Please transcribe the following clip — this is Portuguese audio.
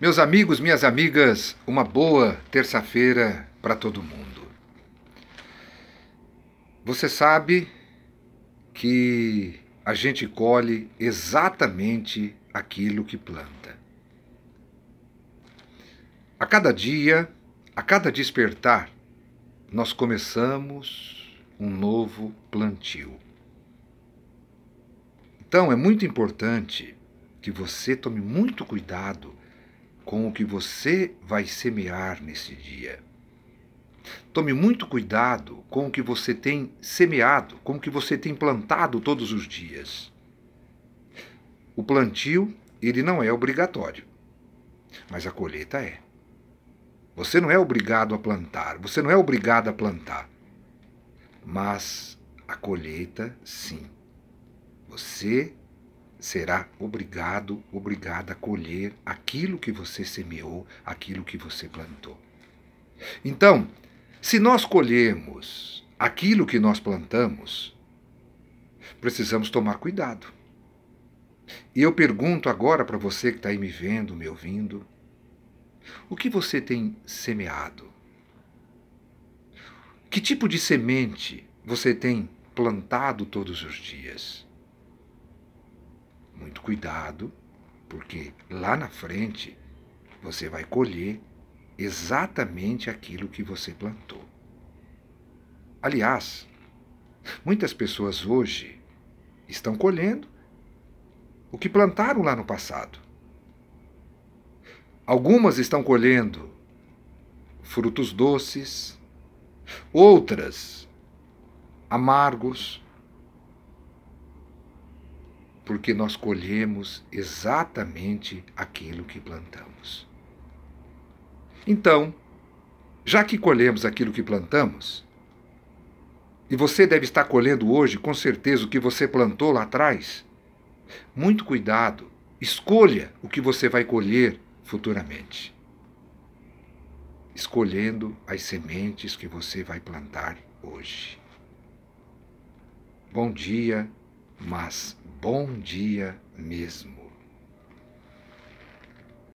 Meus amigos, minhas amigas, uma boa terça-feira para todo mundo. Você sabe que a gente colhe exatamente aquilo que planta. A cada dia, a cada despertar, nós começamos um novo plantio. Então é muito importante que você tome muito cuidado com o que você vai semear nesse dia. Tome muito cuidado com o que você tem semeado, com o que você tem plantado todos os dias. O plantio, ele não é obrigatório, mas a colheita é. Você não é obrigado a plantar, você não é obrigado a plantar, mas a colheita sim. Você será obrigado, obrigada a colher aquilo que você semeou, aquilo que você plantou. Então, se nós colhermos aquilo que nós plantamos, precisamos tomar cuidado. E eu pergunto agora para você que está aí me vendo, me ouvindo, o que você tem semeado? Que tipo de semente você tem plantado todos os dias? muito cuidado, porque lá na frente você vai colher exatamente aquilo que você plantou. Aliás, muitas pessoas hoje estão colhendo o que plantaram lá no passado. Algumas estão colhendo frutos doces, outras amargos, porque nós colhemos exatamente aquilo que plantamos. Então, já que colhemos aquilo que plantamos, e você deve estar colhendo hoje com certeza o que você plantou lá atrás, muito cuidado, escolha o que você vai colher futuramente. Escolhendo as sementes que você vai plantar hoje. Bom dia, mas bom dia mesmo.